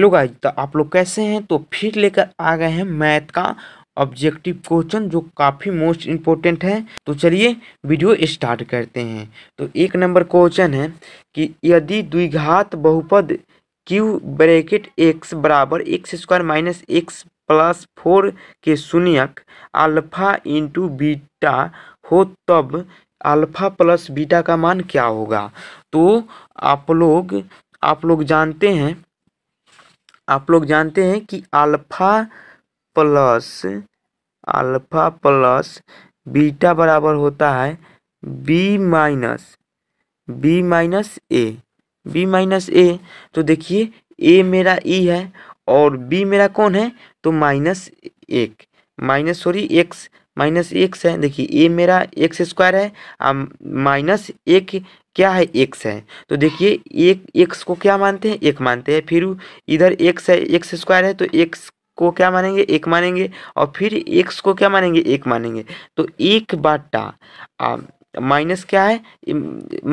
hello guys तो आप लोग कैसे हैं तो फिर लेकर आ गए हैं मैथ का ऑब्जेक्टिव क्वेश्चन जो काफ़ी मोस्ट इम्पोर्टेंट है तो चलिए वीडियो स्टार्ट करते हैं तो एक नंबर क्वेश्चन है कि यदि द्विघात बहुपद क्यू ब्रैकेट एक्स बराबर x square minus x plus four के शून्यक अल्फा इंटू बीटा हो तब अल्फा प्लस बीटा का मान क्या होगा तो आप लोग आप लोग जानते हैं आप लोग जानते हैं कि alpha plus alpha plus beta बराबर होता है b minus b minus a b minus a तो देखिए ए मेरा ई है और बी मेरा कौन है तो माइनस एक minus sorry x minus x है देखिए ए मेरा एक्स स्क्वायर है माइनस एक क्या है एक्स है तो देखिए एक एक्स को क्या मानते हैं एक मानते हैं फिर इधर एक्स है एक्स स्क्वायर है तो एक्स को क्या मानेंगे एक मानेंगे और फिर एक्स को क्या मानेंगे एक मानेंगे तो एक बाटा माइनस क्या है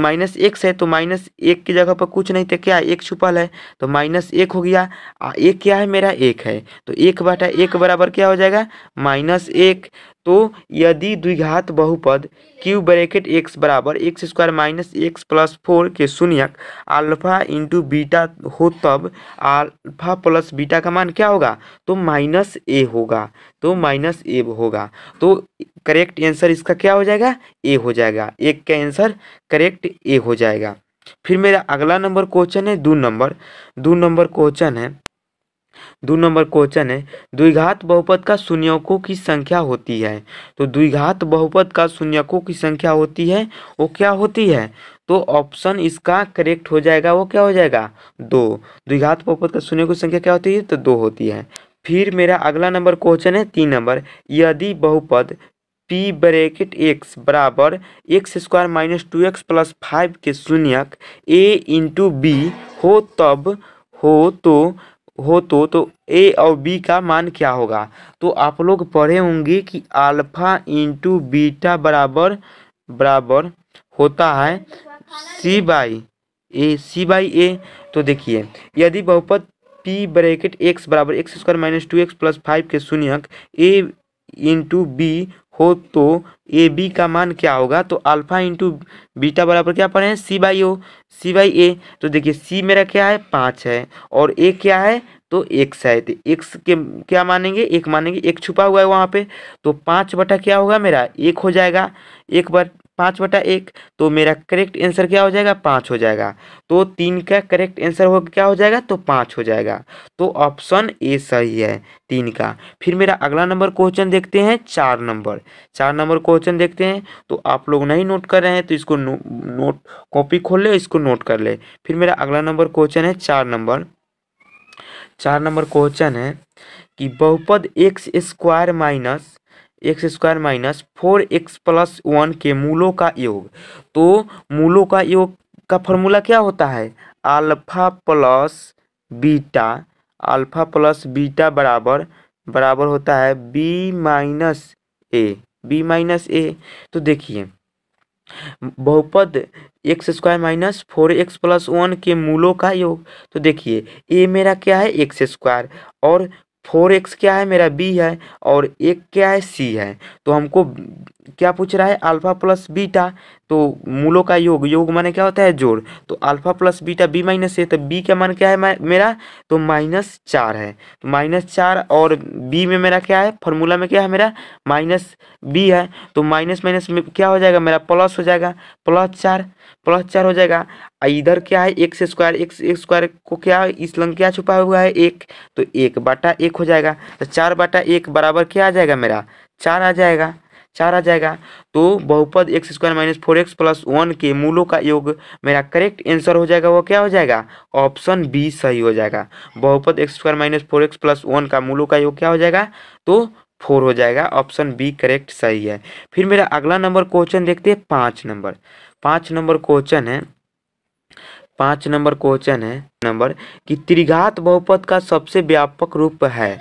माइनस एक्स है तो माइनस एक की जगह पर कुछ नहीं तो क्या एक छुपल है तो माइनस एक हो गया आ, एक क्या है मेरा एक है तो एक बाटा एक बराबर क्या हो जाएगा माइनस एक तो यदि द्विघात बहुपद क्यू ब्रैकेट एक्स बराबर x square minus x plus four के शून्यक अल्फा इंटू बीटा हो तब अल्फा प्लस बीटा का मान क्या होगा तो माइनस ए होगा तो माइनस ए होगा तो करेक्ट आंसर इसका क्या हो जाएगा ए हो जाएगा एक का आंसर करेक्ट ए हो जाएगा फिर मेरा अगला नंबर क्वेश्चन है दो नंबर दो नंबर क्वेश्चन है दो नंबर क्वेश्चन है द्विघात बहुपद का शून्यकों की संख्या होती है तो द्विघात बहुपद का शून्यकों की संख्या होती है वो क्या होती है तो ऑप्शन इसका करेक्ट हो जाएगा वो क्या हो जाएगा दो द्विघात बहुपद का शून्य की संख्या क्या होती है तो दो होती है फिर मेरा अगला नंबर क्वेश्चन है तीन नंबर यदि बहुपद p ब्रैकेट x बराबर x square minus two x plus five के शून्यक a इंटू बी हो तब हो तो हो तो तो ए और बी का मान क्या होगा तो आप लोग पढ़े होंगे कि अल्फा इंटू बीटा बराबर बराबर होता है सी बाई ए सी बाई ए तो देखिए यदि बहुपद पी ब्रैकेट एक्स बराबर x square minus two x plus five के शून्यक ए इंटू बी हो तो ए बी का मान क्या होगा तो अल्फा इंटू बीटा बराबर क्या पढ़े हैं सी बाई ओ सी बाई ए तो देखिए सी मेरा क्या है पाँच है और ए क्या है तो एक्स है तो एक्स के क्या मानेंगे एक मानेंगे एक छुपा हुआ है वहाँ पे तो पाँच बटा क्या होगा मेरा एक हो जाएगा एक बार पाँच बटा एक तो मेरा करेक्ट आंसर क्या हो जाएगा पाँच हो जाएगा तो तीन का करेक्ट आंसर हो क्या हो जाएगा तो पाँच हो जाएगा तो ऑप्शन ए सही है तीन का फिर मेरा अगला नंबर क्वेश्चन देखते हैं चार नंबर चार नंबर क्वेश्चन देखते हैं तो आप लोग नहीं नोट कर रहे हैं तो इसको नो, नोट कॉपी खोल ले इसको नोट कर ले फिर मेरा अगला नंबर क्वेश्चन है चार नंबर चार नंबर क्वेश्चन है कि बहुपद x square minus x square minus four x plus one के मूलों का योग तो मूलों का योग का फॉर्मूला क्या होता है alpha plus beta alpha plus beta बराबर बराबर होता है b minus a b minus a तो देखिए बहुपद x square minus four x plus one के मूलों का योग तो देखिए ए मेरा क्या है एक्स स्क्वायर और फोर एक्स क्या है मेरा बी है और एक क्या है सी है तो हमको क्या पूछ रहा है अल्फा प्लस बीटा तो मूलों का योग योग माने क्या होता है जोड़ तो alpha plus beta b minus a तो बी का मान क्या है मेरा तो माइनस चार है तो माइनस चार और बी में मेरा क्या है फॉर्मूला में क्या है मेरा माइनस बी है तो माइनस माइनस में क्या हो जाएगा मेरा प्लस हो जाएगा प्लस चार प्लस चार हो जाएगा इधर क्या है एक स्क्वायर एक्स एक स्क्वायर को क्या इस लंग क्या छुपा हुआ है एक तो एक बाटा एक हो जाएगा तो चार बाटा एक बराबर क्या आ जाएगा मेरा चार आ जाएगा चार आ जाएगा तो बहुपद x square minus four x plus one के मूलों का योग मेरा करेक्ट आंसर हो जाएगा वो क्या हो जाएगा ऑप्शन बी सही हो जाएगा बहुपद x square minus four x plus one का मूलों का योग क्या हो जाएगा तो फोर हो जाएगा ऑप्शन बी करेक्ट सही है फिर मेरा अगला नंबर क्वेश्चन देखते हैं पाँच नंबर पाँच नंबर क्वेश्चन है पाँच नंबर क्वेश्चन है नंबर कि त्रिघात बहुपद का सबसे व्यापक रूप है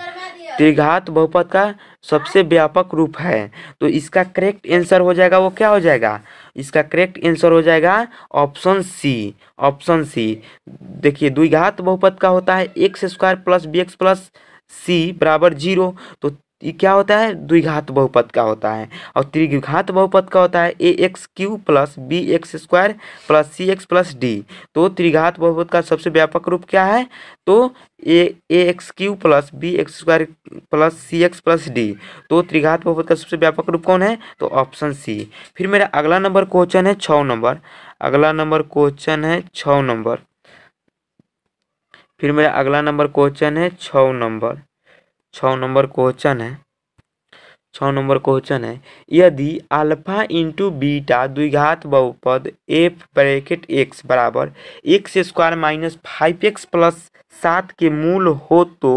त्रिघात बहुपद का सबसे व्यापक रूप है तो इसका करेक्ट आंसर हो जाएगा वो क्या हो जाएगा इसका करेक्ट आंसर हो जाएगा ऑप्शन सी ऑप्शन सी देखिए द्विघात बहुपद का होता है x square plus b x plus c बराबर जीरो तो ये क्या होता है द्विघात बहुपद का होता है और त्रिघात बहुपद का होता है a x cube plus b x square plus c x plus d तो त्रिघात बहुपद का सबसे व्यापक रूप क्या है तो a a x cube plus b x square plus c x plus d तो त्रिघात बहुपद का सबसे व्यापक रूप कौन है तो ऑप्शन सी फिर मेरा अगला नंबर क्वेश्चन है छ नंबर अगला नंबर क्वेश्चन है छ नंबर फिर मेरा अगला नंबर क्वेश्चन है छ नंबर छः नंबर क्वेश्चन है छः नंबर क्वेश्चन है यदि अल्फा इंटू बीटा द्विघात बहुपद एफ ब्रैकेट एक्स बराबर x square minus five x plus सात के मूल हो तो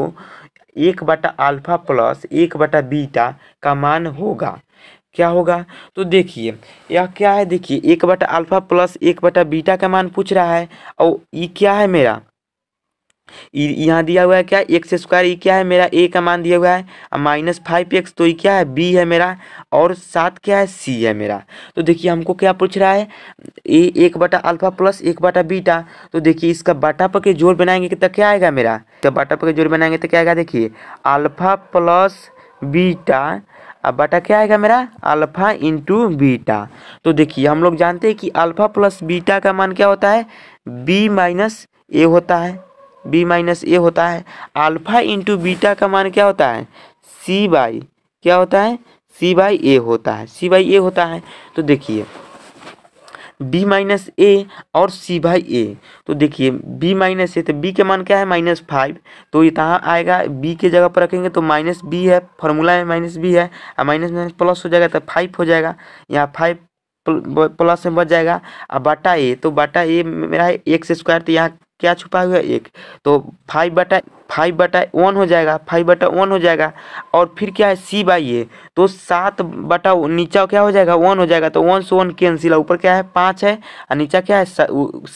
एक बटा अल्फा प्लस एक बटा बीटा का मान होगा क्या होगा तो देखिए यह क्या है देखिए एक बटा अल्फा प्लस एक बटा बीटा का मान पूछ रहा है और ये क्या है मेरा यहाँ दिया हुआ है क्या एक्स स्क्वायर ये क्या है मेरा ए का मान दिया हुआ है माइनस फाइव एक्स तो ये क्या है बी है मेरा और सात क्या है सी है मेरा तो देखिए हमको क्या पूछ रहा है ए एक बटा अल्फा प्लस एक बटा बीटा तो देखिए इसका बाटा पर के जोर बनाएंगे तो क्या आएगा मेरा तो बाटा पर के जोर बनाएंगे तो क्या आएगा देखिए अल्फा प्लस बीटा अब बटा क्या आएगा मेरा अल्फा इंटू बीटा तो देखिए हम लोग जानते हैं कि अल्फा प्लस बीटा का मान क्या होता है बी माइनस ए होता है बी माइनस ए होता है अल्फा इंटू बीटा का मान क्या होता है सी बाई क्या होता है सी बाई ए होता है सी बाई ए होता है तो देखिए बी माइनस ए और सी बाई ए तो देखिए बी माइनस ए तो बी के मान क्या है माइनस फाइव तो ये कहाँ आएगा बी के जगह पर रखेंगे तो माइनस बी है फॉर्मूला में माइनस बी है और माइनस माइनस प्लस हो जाएगा तो फाइव हो जाएगा यहाँ फाइव प्लस में बच जाएगा और बाटा ए तो बाटा ए मेरा है एक्स स्क्वायर तो यहाँ क्या छुपा हुआ है एक तो फाइव बटा फाइव बटा वन हो जाएगा फाइव बटा वन हो जाएगा और फिर क्या है सी बाई ए तो सात बटा नीचा क्या हो जाएगा वन हो जाएगा तो वन से वन कैंसिल है ऊपर क्या है पाँच है और नीचा क्या है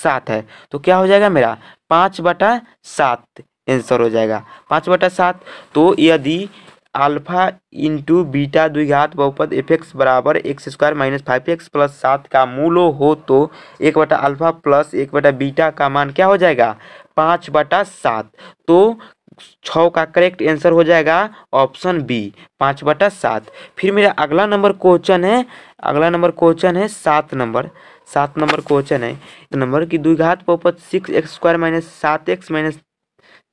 सात है तो क्या हो जाएगा मेरा पाँच बटा सात आंसर हो जाएगा पाँच बटा सात तो यदि अल्फा इंटू बीटा द्विघात बहुपद एफ एक्स बराबर x square minus five x plus सात का मूलो हो तो एक बटा अल्फा प्लस एक बटा बीटा का मान क्या हो जाएगा पाँच बटा सात तो छ का करेक्ट आंसर हो जाएगा ऑप्शन बी पाँच बटा सात फिर मेरा अगला नंबर क्वेश्चन है अगला नंबर क्वेश्चन है सात नंबर सात नंबर क्वेश्चन है नंबर की द्विघात बहुपद सिक्स एक्स स्क्वायर माइनस सात एक्स माइनस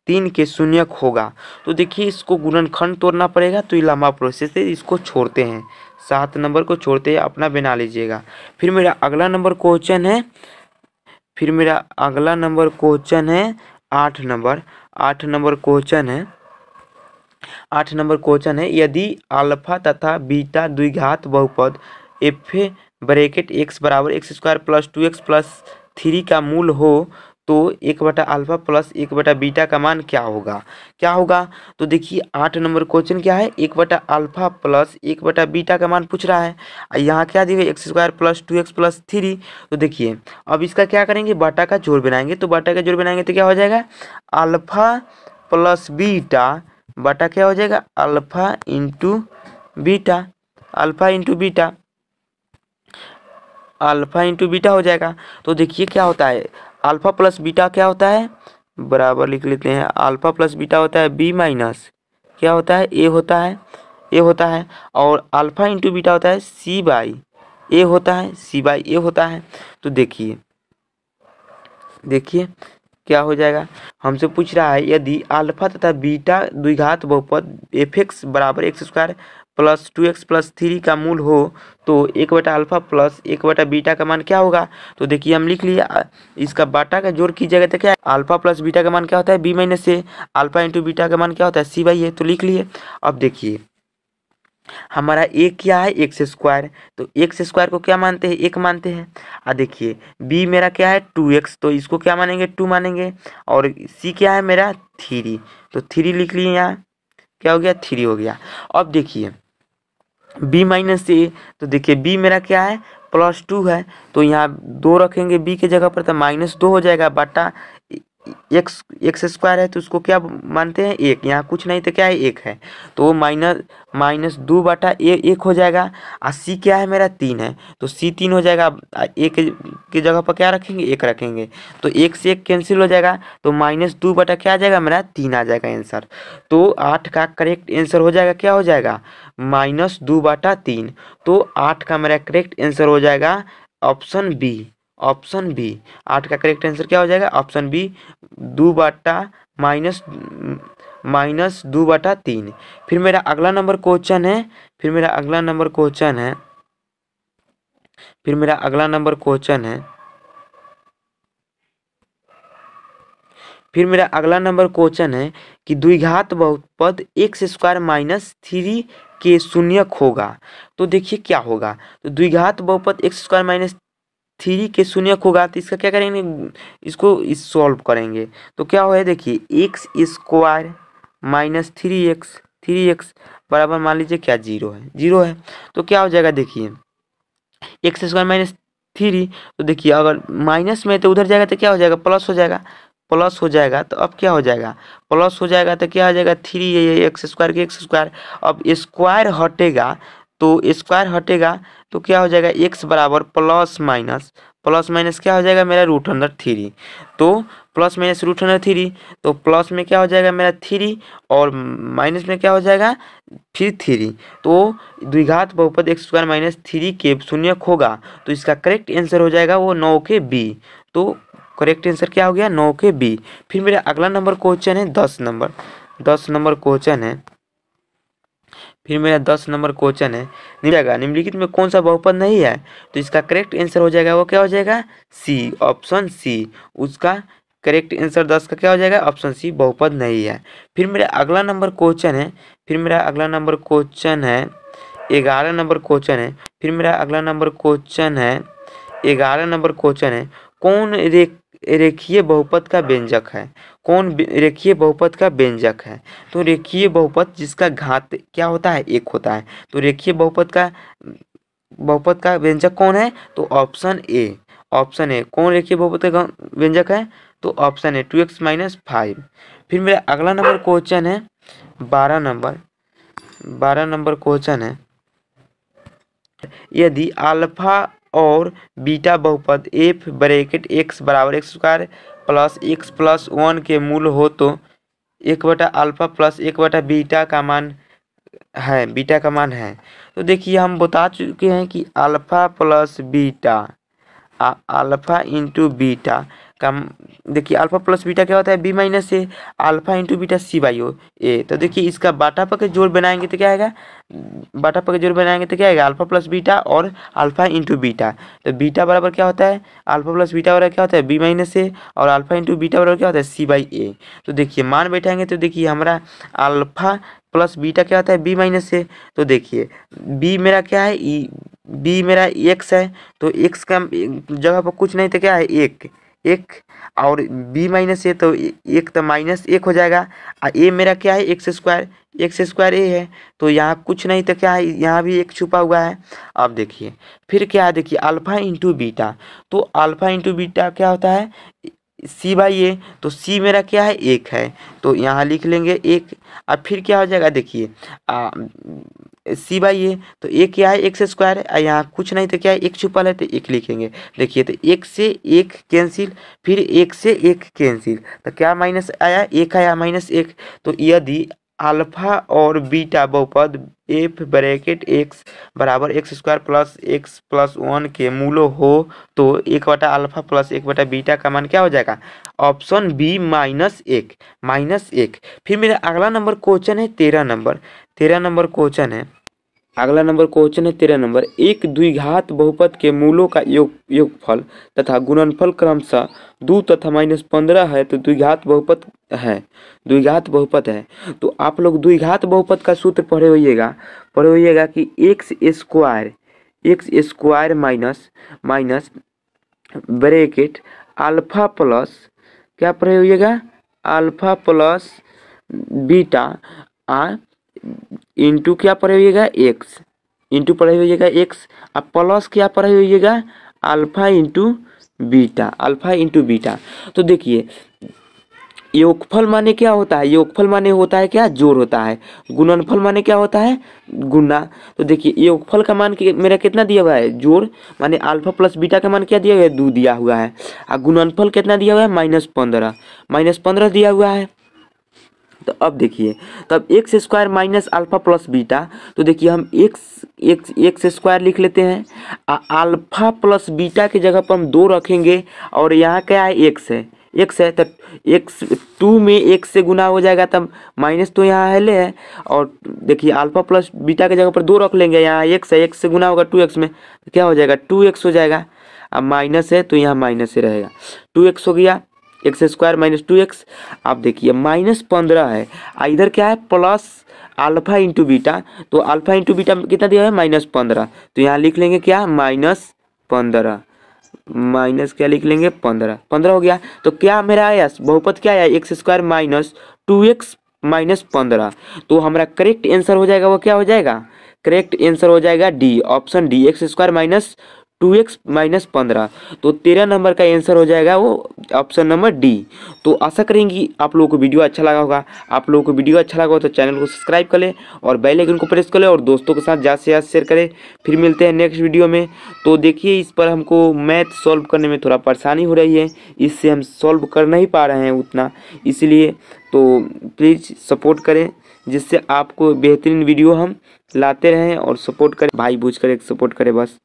तीन के शून्यक होगा तो देखिए इसको गुणनखंड तोड़ना पड़ेगा तो ये लंबा प्रोसेस है इसको छोड़ते हैं सात नंबर को छोड़ते हैं अपना बना लीजिएगा फिर मेरा अगला नंबर क्वेश्चन है फिर मेरा अगला नंबर क्वेश्चन है आठ नंबर आठ नंबर क्वेश्चन है आठ नंबर क्वेश्चन है यदि अल्फा तथा बीटा द्विघात बहुपद एफ ब्रैकेट एक्स बराबर x square plus two x plus three का मूल हो तो एक बटा अल्फा प्लस एक बटा बीटा का मान क्या होगा क्या होगा तो देखिए आठ नंबर क्वेश्चन क्या है एक बटा अल्फा प्लस एक बटा बीटा का मान पूछ रहा है यहाँ क्या दिए x square plus two x plus three तो देखिए अब इसका क्या करेंगे बाटा का जोड़ बनाएंगे तो बाटा का जोड़ बनाएंगे तो क्या हो जाएगा अल्फा प्लस बीटा बाटा क्या हो जाएगा alpha into beta alpha into beta alpha into beta हो जाएगा तो देखिए क्या होता है अल्फा प्लस बीटा क्या होता है बराबर लिख लेते हैं अल्फा प्लस बीटा होता है बी माइनस क्या होता है ए होता है ए होता है और अल्फा इंटू बीटा होता है सी बाई ए होता है सी बाई ए होता है तो देखिए देखिए क्या हो जाएगा हमसे पूछ रहा है यदि अल्फा तथा बीटा द्विघात बहुपद एफ एक्स बराबर x square plus two x plus three का मूल हो तो एक बटा अल्फा प्लस एक बटा बीटा का मान क्या होगा तो देखिए हम लिख लिया इसका बाटा का जोड़ कीजिएगा तो क्या अल्फा प्लस बीटा का मान क्या होता है बी माइनस से अल्फा इंटू बीटा का मान क्या होता है सी बाई ए तो लिख लिए अब देखिए हमारा ए क्या है एक्स स्क्वायर तो एक्स स्क्वायर को क्या मानते हैं एक मानते हैं और देखिए बी मेरा क्या है टू एक्स तो इसको क्या मानेंगे टू मानेंगे और सी क्या है मेरा थ्री तो थ्री लिख लिए यहाँ क्या हो गया थ्री हो गया अब देखिए बी माइनस ए तो देखिए बी मेरा क्या है प्लस टू है तो यहाँ दो रखेंगे बी के जगह पर तो माइनस दो हो जाएगा बटा एक्स एक्स स्क्वायर है तो उसको क्या मानते हैं एक यहाँ कुछ नहीं तो क्या है एक है तो वो माइनस माइनस दो बटा ए एक हो जाएगा और सी क्या है मेरा तीन है तो सी तीन हो जाएगा एक की जगह पर क्या रखेंगे एक रखेंगे तो एक से एक कैंसिल हो जाएगा तो माइनस दो बटा क्या आ जाएगा मेरा तीन आ जाएगा आंसर तो आठ का करेक्ट आंसर हो जाएगा क्या हो जाएगा माइनस दो बटा तीन तो आठ का मेरा करेक्ट आंसर हो जाएगा ऑप्शन बी ऑप्शन बी आठ का करेक्ट आंसर क्या हो जाएगा ऑप्शन बी दो बाटा माइनस माइनस दो बटा तीन फिर मेरा अगला नंबर क्वेश्चन है फिर मेरा अगला नंबर क्वेश्चन है फिर मेरा अगला नंबर क्वेश्चन है फिर मेरा अगला नंबर क्वेश्चन है कि द्विघात बहुपद एक्स स्क्वायर माइनस थ्री के शून्यक होगा तो देखिए क्या होगा तो द्विघात बहुपद एक्स स्क्वायर माइनस थ्री के शून्य होगा तो इसका क्या करेंगे इसको इस सॉल्व करेंगे तो क्या होगा देखिए x square minus three x three x बराबर मान लीजिए क्या जीरो है जीरो है तो क्या हो जाएगा देखिए एक्स स्क्वायर माइनस थ्री तो देखिए अगर माइनस में तो उधर जाएगा तो क्या हो जाएगा प्लस हो जाएगा प्लस हो जाएगा तो अब क्या हो जाएगा प्लस हो जाएगा तो क्या हो जाएगा थ्री एक्स स्क्वायर के एक्स स्क्वायर अब स्क्वायर हटेगा तो स्क्वायर हटेगा तो क्या हो जाएगा एक्स बराबर प्लस माइनस प्लस माइनस क्या हो जाएगा मेरा रूट अंडर थ्री तो plus minus root under three तो प्लस में क्या हो जाएगा मेरा थ्री और माइनस में क्या हो जाएगा फिर थ्री तो द्विघात बहुपद एक्स स्क्वायर माइनस थ्री के शून्य होगा तो इसका करेक्ट आंसर हो जाएगा वो नौ के बी तो करेक्ट आंसर क्या हो गया नौ के बी फिर मेरा अगला नंबर क्वेश्चन है दस नंबर दस नंबर क्वेश्चन है फिर मेरा दस नंबर क्वेश्चन है जाएगा निम्नलिखित में कौन सा बहुपद नहीं है तो इसका करेक्ट आंसर हो जाएगा वो क्या हो जाएगा सी ऑप्शन सी उसका करेक्ट आंसर दस का क्या हो जाएगा ऑप्शन सी बहुपद नहीं है फिर मेरा अगला नंबर क्वेश्चन है फिर मेरा अगला नंबर क्वेश्चन है ग्यारह नंबर क्वेश्चन है फिर मेरा अगला नंबर क्वेश्चन है ग्यारह नंबर क्वेश्चन है कौन रेख रेखीय बहुपद का व्यंजक है कौन रेखीय बहुपद का व्यंजक है तो रेखीय बहुपद जिसका घात क्या होता है एक होता है तो रेखीय बहुपद का बहुपद का व्यंजक कौन है तो ऑप्शन ए ऑप्शन ए कौन रेखीय बहुपद का व्यंजक है तो option a two x minus five फिर मेरा अगला नंबर क्वेश्चन है बारह नंबर बारह नंबर क्वेश्चन है यदि अल्फा और बीटा बहुपद एफ ब्रैकेट एक्स बराबर x square plus x plus one के मूल हो तो एक बटा अल्फा प्लस एक बटा बीटा का मान है बीटा का मान है तो देखिए हम बता चुके हैं कि alpha plus beta alpha into beta कम देखिए अल्फा प्लस बीटा क्या होता है b minus a alpha into beta c by o a तो देखिए इसका बाटा पर के जोड़ बनाएंगे तो क्या आएगा बाटा पर के जोड़ बनाएंगे तो क्या आएगा अल्फा प्लस बीटा और अल्फा इंटू बीटा तो बीटा बराबर क्या होता है अल्फा प्लस बीटा बराबर क्या होता है बी माइनस ए और अल्फा इंटू बीटा बराबर क्या होता है सी बाई ए तो देखिए मान बैठाएंगे तो देखिए हमारा अल्फा प्लस बीटा क्या होता है बी माइनस ए तो देखिए बी मेरा क्या है बी e, मेरा एक्स है तो एक्स का जगह पर कुछ नहीं तो क्या है एक एक और बी माइनस ए तो एक तो माइनस एक हो जाएगा और ए मेरा क्या है x square x square a है तो यहाँ कुछ नहीं तो क्या है यहाँ भी एक छुपा हुआ है अब देखिए फिर क्या है देखिए अल्फा इंटू बीटा तो अल्फा इंटू बीटा क्या होता है सी बाई ए तो सी मेरा क्या है एक है तो यहाँ लिख लेंगे एक अब फिर क्या हो जाएगा देखिए सी बाई ए तो ए क्या है एक से स्क्वायर है यहाँ कुछ नहीं तो क्या है एक छुपल है तो एक लिखेंगे देखिए तो एक से एक कैंसिल फिर एक से एक कैंसिल तो क्या माइनस आया एक आया माइनस एक तो यदि अल्फा और बीटा बहुपद एफ ब्रैकेट एक्स बराबर x square plus x plus one के मूलो हो तो एक बटा अल्फा प्लस एक बटा बीटा का मान क्या हो जाएगा ऑप्शन बी माइनस एक माइनस एक फिर मेरा अगला नंबर क्वेश्चन है तेरह नंबर तेरह नंबर क्वेश्चन है अगला नंबर क्वेश्चन है तेरह नंबर एक द्विघात बहुपद के मूलों का योग योगफल तथा गुणनफल क्रमशः दो तथा माइनस पंद्रह है तो द्विघात बहुपद है द्विघात बहुपद है तो आप लोग द्विघात बहुपद का सूत्र पढ़े होइएगा पढ़े होइएगा कि x square x square minus minus bracket alpha plus क्या पढ़े होइएगा अल्फा प्लस बीटा आ इंटू क्या पर होइएगा एक्स इंटू पर होइएगा एक्स और प्लस क्या पढ़ाई होइएगा alpha into beta alpha into beta तो देखिए योगफल माने क्या होता है योगफल माने होता है क्या जोड़ होता है गुणनफल माने क्या होता है गुना तो देखिए योगफल का मान मेरा कितना दिया हुआ है जोड़ माने अल्फा प्लस बीटा का मान क्या दिया हुआ है दो दिया हुआ है और गुणनफल कितना दिया हुआ है माइनस पंद्रह माइनस पंद्रह दिया हुआ है तो अब देखिए तब x square minus alpha plus beta तो देखिए हम एक्स एक्स एक्स स्क्वायर लिख लेते हैं अल्फा प्लस बीटा की जगह पर हम दो रखेंगे और यहाँ क्या है एक्स है एक्स है तो एक्स टू में एक्स से गुना हो जाएगा तब माइनस तो यहाँ है ले है और देखिए अल्फा प्लस बीटा की जगह पर दो रख लेंगे यहाँ एक्स है एक्स से गुना होगा टू एक्स में तो क्या हो जाएगा टू एक्स हो जाएगा अब माइनस है तो यहाँ माइनस ही रहेगा टू एक्स हो गया x square minus two x आप देखिए माइनस पंद्रह है इधर क्या है प्लस अल्फा इंटू बीटा तो अल्फा इंटू बीटा कितना दिया है माइनस पंद्रह तो यहाँ लिख लेंगे क्या माइनस पंद्रह माइनस क्या लिख लेंगे पंद्रह पंद्रह हो गया तो क्या मेरा आया बहुपत क्या आया x square minus two x minus पंद्रह तो हमारा करेक्ट आंसर हो जाएगा वो क्या हो जाएगा करेक्ट आंसर हो जाएगा d option d x square minus two x minus पंद्रह तो तेरह नंबर का आंसर हो जाएगा वो ऑप्शन नंबर डी तो आशा करेंगी आप लोगों को वीडियो अच्छा लगा होगा आप लोगों को वीडियो अच्छा लगा हो तो चैनल को सब्सक्राइब करें और बेल आइकन को प्रेस करें और दोस्तों के साथ ज़्यादा से ज़्यादा शेयर करें फिर मिलते हैं नेक्स्ट वीडियो में तो देखिए इस पर हमको मैथ सॉल्व करने में थोड़ा परेशानी हो रही है इससे हम सॉल्व कर नहीं पा रहे हैं उतना इसलिए तो प्लीज़ सपोर्ट करें जिससे आपको बेहतरीन वीडियो हम लाते रहें और सपोर्ट करें भाई बूझ कर एक सपोर्ट करें बस